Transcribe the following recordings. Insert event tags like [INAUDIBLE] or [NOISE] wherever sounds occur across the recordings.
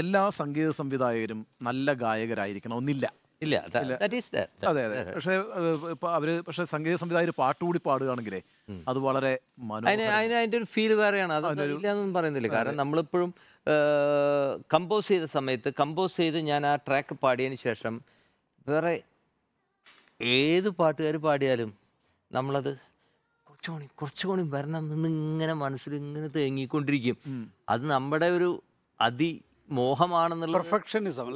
എല്ലാ സംഗീത സംവിധായകരും നല്ല ഗായകരായിരിക്കണം ഒന്നില്ല ഇല്ല അതെ അതെ uh-huh. പക്ഷേ അവര് പക്ഷെ സംഗീത സംവിധായകർ പാട്ടുകൂടി പാടുകയാണെങ്കിലേ അത് വളരെ അതിന്റെ ഒരു ഫീൽ വേറെയാണ് അതൊന്നും പറയുന്നില്ല കാരണം നമ്മളിപ്പോഴും കമ്പോസ് ചെയ്ത സമയത്ത് കമ്പോസ് ചെയ്ത് ഞാൻ ആ ട്രാക്ക് പാടിയതിന് ശേഷം വേറെ ഏത് പാട്ടുകാർ പാടിയാലും നമ്മളത് കുറച്ചുകൂടി കുറച്ചുകൂടി വരണം എന്നിങ്ങനെ മനസ്സിൽ ഇങ്ങനെ തേങ്ങിക്കൊണ്ടിരിക്കും അത് നമ്മുടെ ഒരു അതി മോഹമാണെന്നുള്ള പെർഫെക്ഷനിസം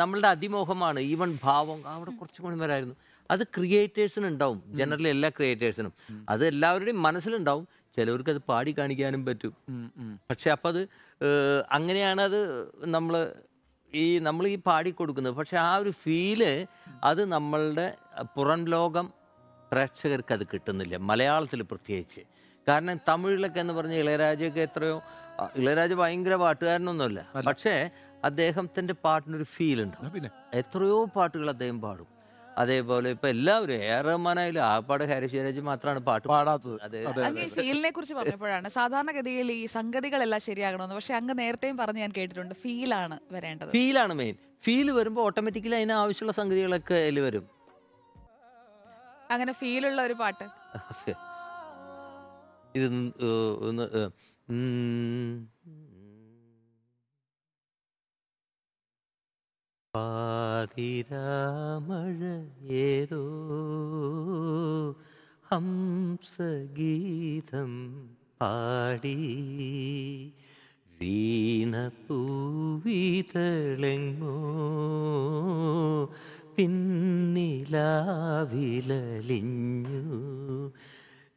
നമ്മളുടെ അതിമോഹമാണ് ഈവൻ ഭാവം അവിടെ കുറച്ച് കൂടി വരായിരുന്നു അത് ക്രിയേറ്റേഴ്സിന് ഉണ്ടാവും ജനറലി എല്ലാ ക്രിയേറ്റേഴ്സിനും അത് എല്ലാവരുടെയും മനസ്സിലുണ്ടാവും ചിലവർക്ക് അത് പാടി കാണിക്കാനും പറ്റും പക്ഷെ അപ്പം അത് അങ്ങനെയാണ് അത് നമ്മൾ ഈ നമ്മൾ ഈ പാടി കൊടുക്കുന്നത് പക്ഷെ ആ ഒരു ഫീല് അത് നമ്മളുടെ പുറം ലോകം പ്രേക്ഷകർക്ക് അത് കിട്ടുന്നില്ല മലയാളത്തിൽ പ്രത്യേകിച്ച് കാരണം തമിഴിലൊക്കെ എന്ന് പറഞ്ഞാൽ ഇളയരാജയൊക്കെ എത്രയോ ഇളയരാജ ഭയങ്കര പാട്ടുകാരനൊന്നുമല്ല പക്ഷേ അദ്ദേഹത്തിന്റെ പാട്ടിനൊരു ഫീൽ ഉണ്ട് എത്രയോ പാട്ടുകൾ അദ്ദേഹം പാടും അതേപോലെ ഇപ്പൊ എല്ലാവരും ഏറെ റഹ്മാനായാലും ആപ്പാട് ഹാരിസ് ജയരാജ് മാത്രമാണ് പാട്ട് പാടാത്തത് അതെ ഫീലിനെ കുറിച്ച് പറഞ്ഞപ്പോഴാണ് സാധാരണഗതിയിൽ ഈ സംഗതികളെല്ലാം ശരിയാകണമെന്ന് പക്ഷെ അങ്ങ് നേരത്തെയും പറഞ്ഞ് ഞാൻ കേട്ടിട്ടുണ്ട് ഫീലാണ് വരേണ്ടത് ഫീലാണ് മെയിൻ ഫീൽ വരുമ്പോൾ ഓട്ടോമാറ്റിക്കലി അതിന് ആവശ്യമുള്ള സംഗതികളൊക്കെ അതിൽ വരും അങ്ങനെ ഫീലുള്ള ഒരു പാട്ട് [LAUGHS] ഇത് പാതിരാമഴയേരോ ഹംസഗീതം പാടി വീണപ്പൂവിതളെങ്ങോ പിന്നിലാവിലലിഞ്ഞു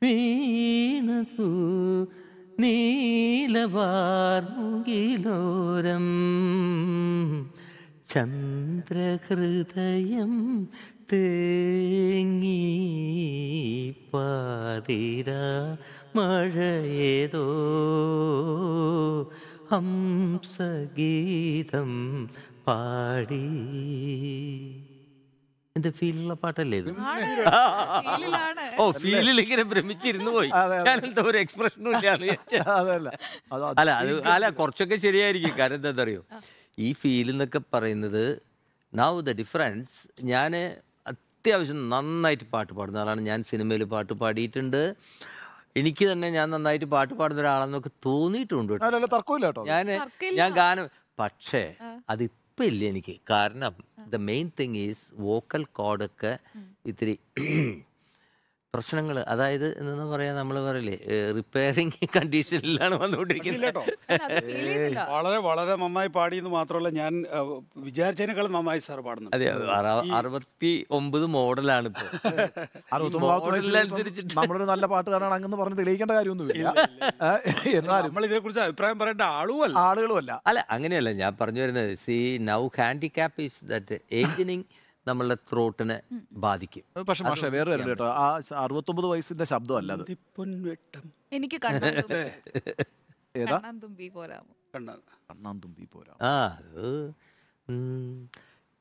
വീണപ്പൂ നീലവാർമുകിലോരം ചന്ദ്രഹൃദയം തേങ്ങി പാതിര മഴയേതോ ഹംസഗീതം പാടി എന്ത് ഫീലുള്ള പാട്ടല്ലേ ഇത് ഓ ഫീലിൽ ഇങ്ങനെ ഭ്രമിച്ചിരുന്നു പോയി ഞാൻ എന്താ ഒരു എക്സ്പ്രഷനും ഇല്ല അല്ല അത് അല്ല കുറച്ചൊക്കെ ശരിയായിരിക്കും കാരണം എന്താ അറിയോ ഈ ഫീൽ എന്നൊക്കെ പറയുന്നത് നൗ ദ ഡിഫറൻസ് ഞാൻ അത്യാവശ്യം നന്നായിട്ട് പാട്ട് പാടുന്ന ആളാണ് ഞാൻ സിനിമയിൽ പാട്ട് പാടിയിട്ടുണ്ട് എനിക്ക് തന്നെ ഞാൻ നന്നായിട്ട് പാട്ട് പാടുന്ന ഒരാളെന്നൊക്കെ തോന്നിയിട്ടുണ്ട് ഞാൻ ഞാൻ ഗാനം പക്ഷേ അത് ഉറപ്പില്ല എനിക്ക് കാരണം the main thing is vocal കോഡൊക്കെ ഇത്തിരി പ്രശ്നങ്ങൾ അതായത് എന്താ പറയാ നമ്മൾ പറയലേ റിപ്പയറിങ് കണ്ടീഷനിലാണ് വന്നുകൊണ്ടിരിക്കുന്നത് വളരെ വളരെ നന്നായി പാടി എന്ന് മാത്രമല്ല ഞാൻ വിചാരിച്ചതിനേക്കാൾ നന്നായി സാർ പാടുന്നു അതെ അറുപത്തി ഒമ്പത് മോഡലാണ് അനുസരിച്ചിട്ട് നമ്മളൊരു നല്ല പാട്ടുകാരാണ് അങ്ങനെ പറഞ്ഞ് തെളിയിക്കേണ്ട കാര്യമൊന്നുമില്ല എന്നാലും നമ്മൾ ഇതിനെ കുറിച്ച് അഭിപ്രായം പറയേണ്ട ആളുമല്ല ആളുകളുമല്ല അല്ല അങ്ങനെയല്ല ഞാൻ പറഞ്ഞു വരുന്നത് see now handicap is that ageing നമ്മളുടെ ത്രോട്ടിനെ ബാധിക്കും പക്ഷെ പക്ഷേ വേറെ കേട്ടോ ആ അറുപത്തൊമ്പത് വയസ്സിന്റെ ശബ്ദമല്ല അത് എനിക്ക് പോരാമോ കണ്ണാൻ തുമ്പി [LAUGHS] ആ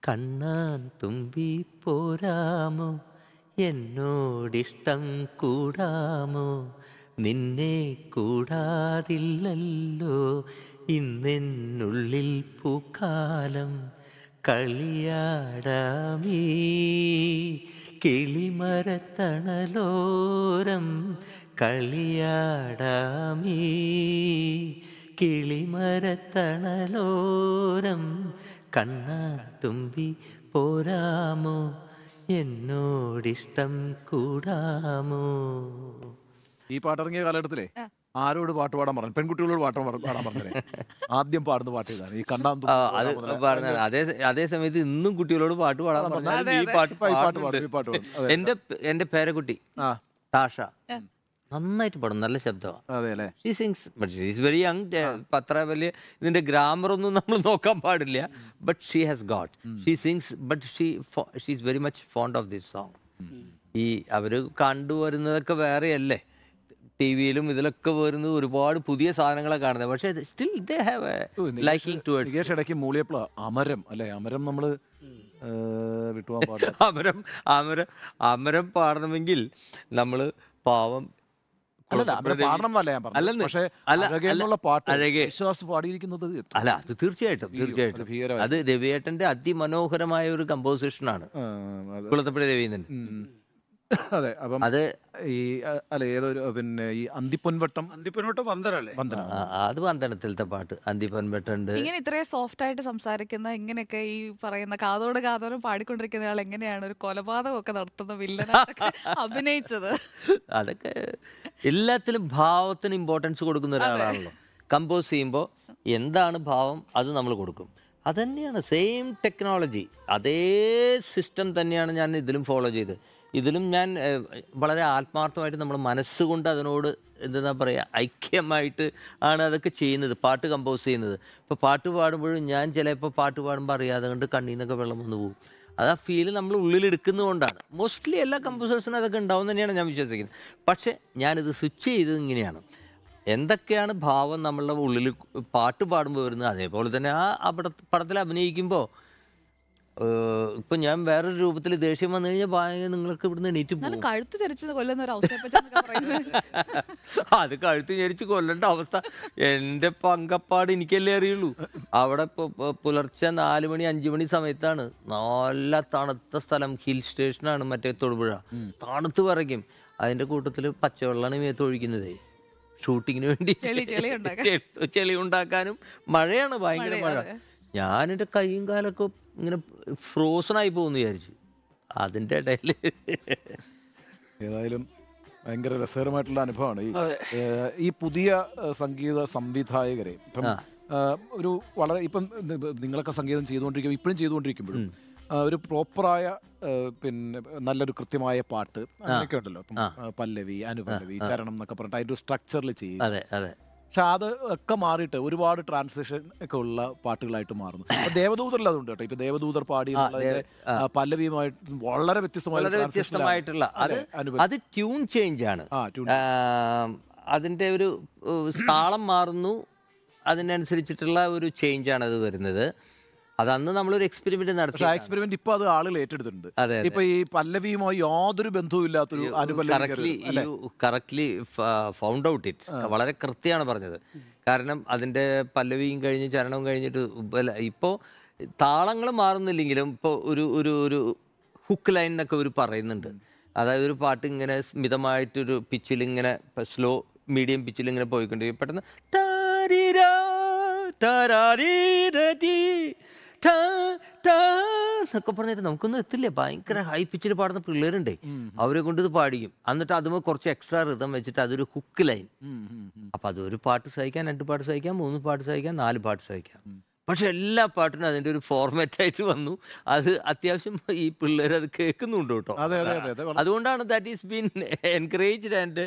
കണ്ണാൻ തുമ്പി പോരാമോ എന്നോടിഷ്ടം കൂടാമോ നിന്നെ കൂടാതില്ലല്ലോ ഇന്നെന്നുള്ളിൽ പൂക്കാലം കളിയാടാമീ കിളിമരത്തണലോരം കളിയാടാമീ കിളിമരത്തണലോരം കണ്ണാട്ടുമ്പി പോരാമോ എന്നോടിഷ്ടം കൂടാമോ ഈ പാട്ടിറങ്ങിയ കാലഘട്ടത്തിലെ ആരോട് പാട്ട് പാടാൻ പറഞ്ഞു പെൺകുട്ടികളോട് പാട്ട് പാടാൻ പറഞ്ഞു ആദ്യം പാടുന്ന പാട്ട് ഇതാണ് ഈ കണ്ടാന്തു പറഞ്ഞത് അതേ അതേ സമയത്ത് ഇന്നും കുട്ടികളോട് പാട്ട് പാടാൻ പറഞ്ഞാൽ ഈ പാട്ട് പാട്ട് എന്റെ എന്റെ പേരക്കുട്ടി താഷ നന്നായിട്ട് പാടും നല്ല ശബ്ദമാണ് സിങ്സ് ബട്ട് അത്ര വലിയ ഗ്രാമർ ഗ്രാമറൊന്നും നമ്മൾ നോക്കാൻ പാടില്ല but she has got she sings but she she is very much fond of this song ഈ അവര് കണ്ടുവരുന്നതൊക്കെ വേറെയല്ലേ ടി വിയിലും ഇതിലൊക്കെ വരുന്നത് ഒരുപാട് പുതിയ സാധനങ്ങളെ കാണുന്നത് പക്ഷെ still they have liking towards ഇടയ്ക്ക് മൂളിയപ്പോൾ അമരം അല്ലെ അമരം നമ്മൾ [LAUGHS] അമരം അമരം അമരം പാടണമെങ്കിൽ നമ്മൾ പാവം അല്ല അത് തീർച്ചയായിട്ടും തീർച്ചയായിട്ടും അത് രവിയേട്ടന്റെ അതിമനോഹരമായ ഒരു കമ്പോസിഷനാണ് കുളത്തപ്പുഴ രവീന്ദ്രൻ [LAUGHS] അതെ അപ്പം അത് ഈ അ- അല്ല ഏതൊരു പിന്നെ ഈ അന്തിപ്പൊൻവട്ടം അന്തിപ്പൊൻവട്ടം വന്ദനല്ലേ വന്ദനം ആ, അത് വന്ദനത്തിലത്തെ പാട്ട് ഉണ്ട് ഇങ്ങനെ ഇത്രയും സോഫ്റ്റ് ആയിട്ട് സംസാരിക്കുന്ന ഇങ്ങനെയൊക്കെ ഈ പറയുന്ന കാതോട് കാതോരം പാടിക്കൊണ്ടിരിക്കുന്ന ആൾ എങ്ങനെയാണ് ഒരു കൊലപാതകമൊക്കെ നടത്തുന്ന വില്ലനൊക്കെ [LAUGHS] അഭിനയിച്ചത് അതൊക്കെ എല്ലാത്തിലും ഭാവത്തിന് ഇമ്പോർട്ടൻസ് കൊടുക്കുന്ന ഒരാളാണല്ലോ കമ്പോസ് ചെയ്യുമ്പോൾ എന്താണ് ഭാവം അത് നമ്മൾ കൊടുക്കും അതന്നെയാണ് തന്നെയാണ് സെയിം ടെക്നോളജി അതേ സിസ്റ്റം തന്നെയാണ് ഞാൻ ഇതിലും ഫോളോ ചെയ്ത് ഇതിലും ഞാൻ വളരെ ആത്മാർത്ഥമായിട്ട് നമ്മൾ മനസ്സുകൊണ്ട് അതിനോട് എന്താ പറയുക ഐക്യമായിട്ട് ആണ് അതൊക്കെ ചെയ്യുന്നത് പാട്ട് കമ്പോസ് ചെയ്യുന്നത് ഇപ്പോൾ പാട്ട് പാടുമ്പോഴും ഞാൻ ചിലപ്പോൾ പാട്ട് പാടുമ്പോൾ അറിയാതെ കണ്ട് കണ്ണിൽ നിന്നൊക്കെ വെള്ളം വന്നു പോകും അത് ആ ഫീല് നമ്മൾ ഉള്ളിലെടുക്കുന്നതുകൊണ്ടാണ് മോസ്റ്റ്ലി എല്ലാ കമ്പോസേഴ്സിനും അതൊക്കെ ഉണ്ടാവും തന്നെയാണ് ഞാൻ വിശ്വസിക്കുന്നത് പക്ഷേ ഞാനിത് സ്വിച്ച് ചെയ്തത് ഇങ്ങനെയാണ് എന്തൊക്കെയാണ് ഭാവം നമ്മളുടെ ഉള്ളിൽ പാട്ട് പാടുമ്പോൾ വരുന്നത് അതേപോലെ തന്നെ ആ പടത്തിൽ അഭിനയിക്കുമ്പോൾ ഇപ്പൊ ഞാൻ വേറൊരു രൂപത്തിൽ ദേഷ്യം വന്നു കഴിഞ്ഞാൽ നിങ്ങൾക്ക് ഇവിടുന്ന് എണീറ്റ് പോകും കഴുത്ത് ചരിച്ച് കൊല്ലുന്ന ഒരു അത് കഴുത്ത് ചരിച്ച് കൊല്ലേണ്ട അവസ്ഥ എന്റെ പങ്കപ്പാട് എനിക്കല്ലേ അറിയുള്ളൂ അവിടെ പുലർച്ചെ നാലു മണി അഞ്ചു മണി സമയത്താണ് നല്ല തണുത്ത സ്ഥലം ഹിൽ സ്റ്റേഷനാണ് മറ്റേ തൊടുപുഴ തണുത്ത് പറയും അതിന്റെ കൂട്ടത്തിൽ പച്ചവെള്ളമാണ് ഇവയെ തൊഴിക്കുന്നത് ഷൂട്ടിങ്ങിന് വേണ്ടി ചെളി ഉണ്ടാക്കാനും മഴയാണ് ഭയങ്കര മഴ ഞാനെൻ്റെ കൈയും കാലൊക്കെ ഇങ്ങനെ ആയി പോകുന്നു വിചാരിച്ചു അതിൻ്റെ ഇടയിൽ ഏതായാലും ഭയങ്കര രസകരമായിട്ടുള്ള അനുഭവമാണ് ഈ ഈ പുതിയ സംഗീത സംവിധായകരെ ഇപ്പം ഒരു വളരെ ഇപ്പം നിങ്ങളൊക്കെ സംഗീതം ചെയ്തുകൊണ്ടിരിക്കും ഇപ്പോഴും ചെയ്തുകൊണ്ടിരിക്കുമ്പോഴും ഒരു പ്രോപ്പറായ പിന്നെ നല്ലൊരു കൃത്യമായ പാട്ട് അങ്ങനെയൊക്കെ ഉണ്ടല്ലോ പല്ലവി അനുപല്ലവി ചരണം എന്നൊക്കെ പറഞ്ഞിട്ട് അതിൻ്റെ ഒരു സ്ട്രക്ചറിൽ ചെയ്യും പക്ഷെ അത് ഒക്കെ മാറിയിട്ട് ഒരുപാട് ട്രാൻസ്ലേഷൻ ഒക്കെ ഉള്ള പാട്ടുകളായിട്ട് മാറുന്നു അപ്പൊ ദേവദൂതറിൽ അതുണ്ട് കേട്ടോ ഇപ്പൊ ദേവദൂതർ പാടി പല്ലവിയുമായിട്ട് വളരെ വ്യത്യസ്തമായിട്ടുള്ള അത് അത് ട്യൂൺ ചേഞ്ച് ആണ് അതിന്റെ ഒരു താളം മാറുന്നു അതിനനുസരിച്ചിട്ടുള്ള ഒരു ചേഞ്ചാണ് അത് വരുന്നത് അതന്ന് നമ്മളൊരു എക്സ്പെരിമെന്റ് നടത്തി ആ എക്സ്പെരിമെന്റ് ഇപ്പൊ അത് ആളുകൾ ഏറ്റെടുത്തിട്ടുണ്ട് ഇപ്പൊ ഈ പല്ലവിയുമായി യാതൊരു ബന്ധവും ഇല്ലാത്തൊരു കറക്റ്റ്ലി ഫൗണ്ട് ഔട്ട് ഇറ്റ് വളരെ കൃത്യമാണ് പറഞ്ഞത് കാരണം അതിന്റെ പല്ലവിയും കഴിഞ്ഞ് ചരണവും കഴിഞ്ഞിട്ട് ഇപ്പോ താളങ്ങൾ മാറുന്നില്ലെങ്കിലും ഇപ്പോൾ ഒരു ഒരു ഒരു ഹുക്ക് ലൈൻ എന്നൊക്കെ ഒരു പറയുന്നുണ്ട് അതായത് ഒരു പാട്ട് ഇങ്ങനെ മിതമായിട്ടൊരു പിച്ചിൽ ഇങ്ങനെ സ്ലോ മീഡിയം പിച്ചിൽ ഇങ്ങനെ പോയിക്കൊണ്ടിരിക്കും പെട്ടെന്ന് ടാ എന്നൊക്കെ പറഞ്ഞിട്ട് നമുക്കൊന്നും എത്തില്ല ഭയങ്കര ഹൈ പിച്ചിൽ പാടുന്ന പിള്ളേരുണ്ട് അവരെ കൊണ്ട് ഇത് പാടിക്കും എന്നിട്ട് അതുമേ കുറച്ച് എക്സ്ട്രാ റിതം വെച്ചിട്ട് അതൊരു ഹുക്ക് ലൈൻ അപ്പൊ അതൊരു പാട്ട് സഹിക്കാം രണ്ട് പാട്ട് സഹിക്കാം മൂന്ന് പാട്ട് സഹിക്കാം നാല് പാട്ട് സഹിക്കാം പക്ഷെ എല്ലാ പാട്ടിനും അതിന്റെ ഒരു ഫോർമാറ്റ് ആയിട്ട് വന്നു അത് അത്യാവശ്യം ഈ പിള്ളേർ അത് കേൾക്കുന്നുണ്ട് കേട്ടോ അതുകൊണ്ടാണ് that is been encouraged and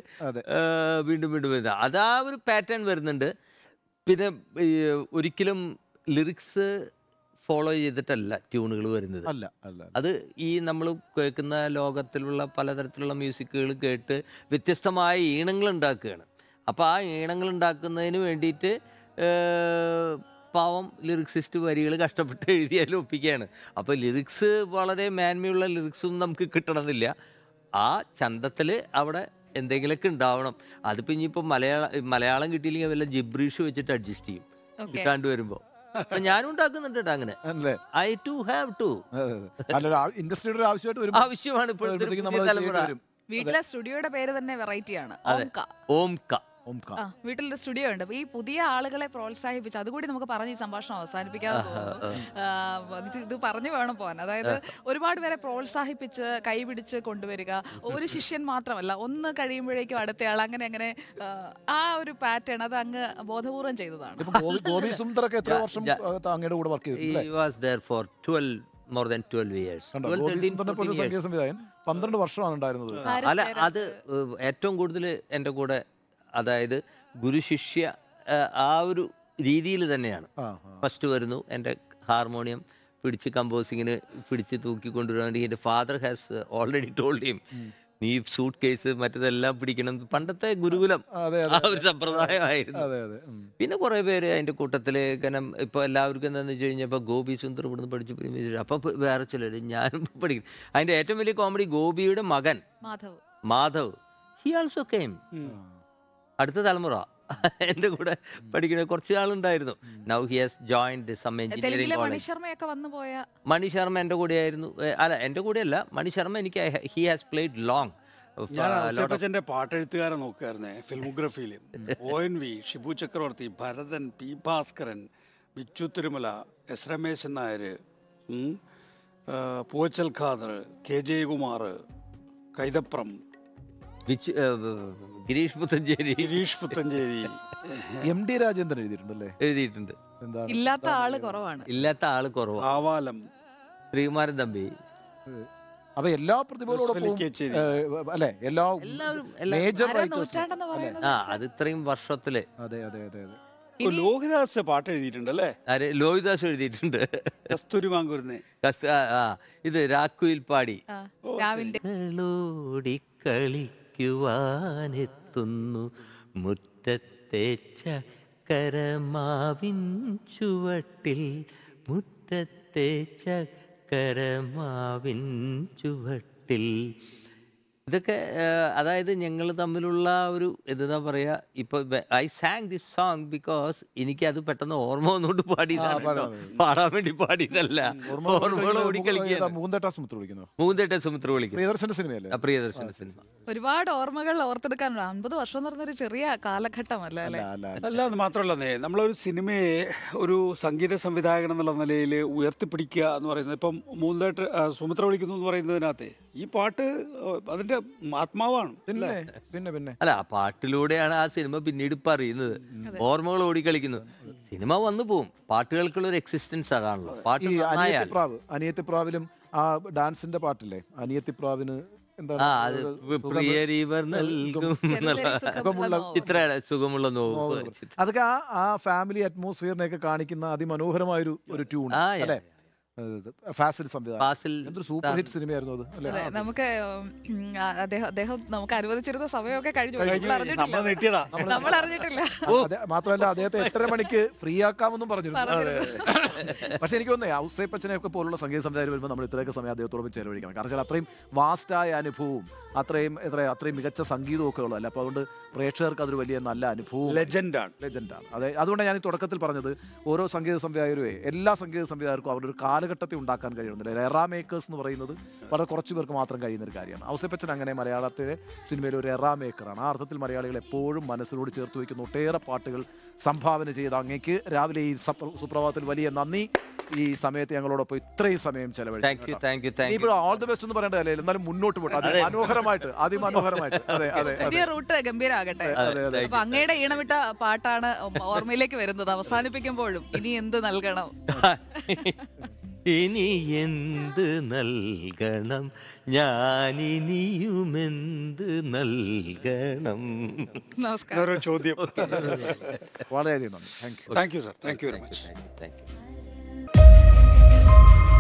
വീണ്ടും വീണ്ടും വരുന്നത് അതാ ഒരു പാറ്റേൺ വരുന്നുണ്ട് പിന്നെ ഒരിക്കലും ലിറിക്സ് ഫോളോ ചെയ്തിട്ടല്ല ട്യൂണുകൾ വരുന്നത് അല്ല അല്ല അത് ഈ നമ്മൾ കേൾക്കുന്ന ലോകത്തിലുള്ള പലതരത്തിലുള്ള മ്യൂസിക്കുകൾ കേട്ട് വ്യത്യസ്തമായ ഈണങ്ങൾ ഉണ്ടാക്കുകയാണ് അപ്പോൾ ആ ഈണങ്ങൾ ഉണ്ടാക്കുന്നതിന് വേണ്ടിയിട്ട് പാവം ലിറിക്സിസ്റ്റ് വരികൾ കഷ്ടപ്പെട്ട് എഴുതിയാലും ഒപ്പിക്കുകയാണ് അപ്പോൾ ലിറിക്സ് വളരെ മേന്മയുള്ള ലിറിക്സൊന്നും നമുക്ക് കിട്ടണമെന്നില്ല ആ ചന്തത്തിൽ അവിടെ എന്തെങ്കിലുമൊക്കെ ഉണ്ടാവണം അതിപ്പോൾ ഇനിയിപ്പോൾ മലയാളം മലയാളം കിട്ടിയില്ലെങ്കിൽ വല്ല ജിബ്രീഷ് വെച്ചിട്ട് അഡ്ജസ്റ്റ് ചെയ്യും കിട്ടാണ്ട് വരുമ്പോൾ ഞാൻ ഉണ്ടാക്കുന്നുണ്ട് അങ്ങനെ ഐ ടു ഹാവ് ടു ഇൻഡസ്ട്രിയുടെ ആവശ്യമായിട്ട് ആവശ്യമാണ് ഇപ്പോഴത്തെ വീട്ടിലെ സ്റ്റുഡിയോയുടെ പേര് തന്നെ വെറൈറ്റിയാണ് ഓംക ഓംക വീട്ടിൽ വീട്ടിലൊരു സ്റ്റുഡിയോ ഉണ്ട് ഈ പുതിയ ആളുകളെ പ്രോത്സാഹിപ്പിച്ച് അതുകൂടി നമുക്ക് പറഞ്ഞ് ഈ സംഭാഷണം അവസാനിപ്പിക്കാതെ ഇത് ഇത് പറഞ്ഞു വേണം പോകാൻ അതായത് ഒരുപാട് പേരെ പ്രോത്സാഹിപ്പിച്ച് കൈപിടിച്ച് കൊണ്ടുവരിക ഒരു ശിഷ്യൻ മാത്രമല്ല ഒന്ന് കഴിയുമ്പോഴേക്കും അടുത്തയാൾ അങ്ങനെ അങ്ങനെ ആ ഒരു പാറ്റേൺ അത് അങ്ങ് ബോധപൂർവം ചെയ്തതാണ് മോർ ദാൻ ട്വൽവ് ഇയേഴ്സ് പന്ത്രണ്ട് വർഷമാണ് ഉണ്ടായിരുന്നത് അല്ല അത് ഏറ്റവും കൂടുതൽ എന്റെ കൂടെ അതായത് ഗുരുശിഷ്യ ആ ഒരു രീതിയിൽ തന്നെയാണ് ഫസ്റ്റ് വരുന്നു എൻ്റെ ഹാർമോണിയം പിടിച്ച് കമ്പോസിങ്ങിന് പിടിച്ച് തൂക്കിക്കൊണ്ടുവരാൻ വേണ്ടി എൻ്റെ father has already told him നീ സൂട്ട് കേസ് മറ്റതെല്ലാം പിടിക്കണം പണ്ടത്തെ ഗുരുകുലം ആ ഒരു സമ്പ്രദായമായിരുന്നു പിന്നെ കുറേ പേര് അതിൻ്റെ കൂട്ടത്തിൽ കാരണം ഇപ്പോൾ എല്ലാവർക്കും എന്താണെന്ന് വെച്ച് കഴിഞ്ഞാൽ ഇപ്പോൾ ഗോപി സുന്ദർ ഇവിടുന്ന് പഠിച്ചു അപ്പോൾ വേറെ ചില ഞാനും പഠിക്കും അതിൻ്റെ ഏറ്റവും വലിയ കോമഡി ഗോപിയുടെ മകൻ Madhav Madhav he also came അടുത്ത തലമുറ [LAUGHS] എന്റെ കൂടെ പഠിക്കുന്ന കുറച്ച് ആളുണ്ടായിരുന്നു now he has joined some engineering college Mani Sharma എന്റെ കൂടെ ആയിരുന്നു അല്ല എന്റെ കൂടെ അല്ല മണി ശർമ്മ എനിക്ക് ഹി ഹാസ് പ്ലേഡ് ലോങ് ഞാൻ പാട്ടെഴുത്തുകാരെ നോക്കുകയായിരുന്നേ ഫിലിമോഗ്രഫിയിൽ O N V Shibu Chakravarthy Bharathan P Bhaskaran Bichu Thirumala S Rameshan Nair Poovachal Khader K Jayakumar Kaithapram Girish Puthenchery Girish Puthenchery M D Rajendran എഴുതിയിട്ടുണ്ടല്ലേ എഴുതിയിട്ടുണ്ട് എന്താണ് ഇല്ലാത്ത ആള് കുറവാണ് ഇല്ലാത്ത ആള് കുറവാണ് ആവാലം ശ്രീകുമാരൻ തമ്പി അപ്പൊ എല്ലാ പ്രതിഭകളോടൊപ്പം അല്ലേ എല്ലാ എല്ലാവരും പറയുന്നത് ആ അത് ഇത്രയും വർഷത്തില് അതെ അതെ അതെ അതെ ലോഹിദാസ് പാട്ട് എഴുതിയിട്ടുണ്ടല്ലേ ആര് ലോഹിദാസ് എഴുതിയിട്ടുണ്ട് കസ്തൂരി മാങ്കുരുന്ന് കസ്ത- ആ, ഇത് രാക്കുയിൽ പാടി ആ, രാവിന്റെ മുളയ്ക്കുവാനെത്തുന്നു മുറ്റത്തെ ചക്കരമാവിൻ ചുവട്ടിൽ മുറ്റത്തെ ചക്കരമാവിൻ ചുവട്ടിൽ ഇതൊക്കെ അതായത് ഞങ്ങൾ തമ്മിലുള്ള ഒരു എന്താ പറയുക ഇപ്പൊ I sang this song because എനിക്ക് അത് പെട്ടെന്ന് ഓർമ്മ വന്നുകൊണ്ട് പാടി പാടാൻ വേണ്ടി പാടിയതല്ല മൂന്നെട്ട സുമിത്ര വിളിക്കുന്നു സിനിമ ഒരുപാട് ഓർമ്മകൾ ഓർത്തെടുക്കാനുള്ള അമ്പത് വർഷം എന്ന് ഒരു ചെറിയ കാലഘട്ടമല്ല അല്ലേ അല്ല അത് മാത്രമല്ല നമ്മളൊരു സിനിമയെ ഒരു സംഗീത സംവിധായകൻ എന്നുള്ള നിലയിൽ ഉയർത്തിപ്പിടിക്കുക എന്ന് പറയുന്നത് ഇപ്പം മൂന്നെട്ട് സുമിത്ര വിളിക്കുന്നു എന്ന് പറയുന്നതിനകത്ത് ഈ പാട്ട് അതിന്റെ ആത്മാവാണ് പിന്നെ പിന്നെ പിന്നെ അല്ല ആ പാട്ടിലൂടെയാണ് ആ സിനിമ പിന്നീട് പറയുന്നത് അറിയുന്നത് ഓർമ്മകൾ ഓടിക്കളിക്കുന്നത് സിനിമ വന്നു പോകും പാട്ടുകൾക്കുള്ള ഒരു എക്സിസ്റ്റൻസ് അതാണല്ലോ പാട്ട് അനിയത്തി പ്രാവിലും ആ ഡാൻസിന്റെ പാട്ടില്ലേ അനിയത്തിപ്രാവിന് സുഖമുള്ള അതൊക്കെ ആ ആ ഫാമിലി അറ്റ്മോസ്ഫിയറിനെയൊക്കെ കാണിക്കുന്ന അതിമനോഹരമായൊരു ഒരു ട്യൂൺ അല്ലേ സൂപ്പർ ഹിറ്റ് അല്ലേ നമുക്ക് അദ്ദേഹം നമുക്ക് അനുവദിച്ചിരുന്ന സമയമൊക്കെ കഴിഞ്ഞു നമ്മൾ അറിഞ്ഞിട്ടില്ല മാത്രമല്ല അദ്ദേഹത്തെ എട്ടര മണിക്ക് ഫ്രീ ആക്കാമെന്നും പറഞ്ഞിരുന്നു പക്ഷെ എനിക്ക് തോന്നുന്നേ ഔസേപ്പച്ചനെ ഒക്കെ പോലുള്ള സംഗീത സംവിധാനം വരുമ്പോൾ നമ്മൾ ഇത്രയൊക്കെ സമയം അദ്ദേഹത്തോടൊപ്പം ചെലവഴിക്കണം കാരണം വെച്ചാൽ അത്രയും വാസ്റ്റായ അനുഭവവും അത്രയും എത്ര അത്രയും മികച്ച സംഗീതവും ഒക്കെ ഉള്ളതല്ല അപ്പോൾ അതുകൊണ്ട് പ്രേക്ഷകർക്ക് അതൊരു വലിയ നല്ല അനുഭവം ലെജൻഡാണ് ലെജൻഡാണ് അതെ അതുകൊണ്ടാണ് ഞാൻ തുടക്കത്തിൽ പറഞ്ഞത് ഓരോ സംഗീത സംവിധായകരുവേ എല്ലാ സംഗീത സംവിധായകർക്കും അവരുടെ ഒരു കാല കാലഘട്ടത്തിൽ ഉണ്ടാക്കാൻ കഴിയുന്നില്ല എറാ മേക്കേഴ്സ് എന്ന് പറയുന്നത് വളരെ കുറച്ച് പേർക്ക് മാത്രം കഴിയുന്ന ഒരു കാര്യമാണ് ഔസപ്പച്ചൻ അങ്ങനെ മലയാളത്തിലെ സിനിമയിൽ ഒരു എറാ മേക്കറാണ് ആ അർത്ഥത്തിൽ മലയാളികൾ എപ്പോഴും മനസ്സിനോട് ചേർത്ത് വയ്ക്കുന്ന ഒട്ടേറെ പാട്ടുകൾ സംഭാവന ചെയ്ത അങ്ങേക്ക് രാവിലെ ഈ സുപ്രഭാതത്തിൽ വലിയ നന്ദി ഈ സമയത്ത് ഞങ്ങളോടൊപ്പം ഇത്രയും സമയം ചെലവഴിച്ചു ഓൾ ദി ബെസ്റ്റ് എന്ന് അല്ലേ എന്നാലും മുന്നോട്ട് പോട്ടെ മനോഹരമായിട്ട് അതിമനോഹരമായിട്ട് അതെ അതെ റൂട്ട് ഗംഭീരാകട്ടെ അങ്ങയുടെ ഈണമിട്ട പാട്ടാണ് ഓർമ്മയിലേക്ക് വരുന്നത് അവസാനിപ്പിക്കുമ്പോഴും ഇനി എന്ത് നൽകണം [LAUGHS] ഇനി എന്ത് നൽകണം ഞാനിനിയുമെന്ത് നൽകണം നമസ്കാരം ചോദ്യം വളരെയധികം നന്ദി thank you sir thank you very much thank U